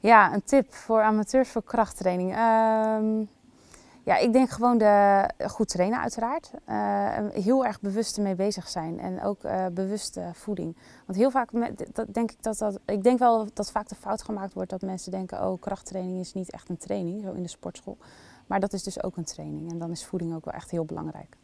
Ja, een tip voor amateurs voor krachttraining. Um, ja, ik denk gewoon de, goed trainen uiteraard. Ehm, heel erg bewust ermee bezig zijn en ook uh, bewuste voeding. Want heel vaak dat denk ik dat dat. Ik denk wel dat vaak de fout gemaakt wordt dat mensen denken: oh, krachttraining is niet echt een training, zo in de sportschool. Maar dat is dus ook een training. En dan is voeding ook wel echt heel belangrijk.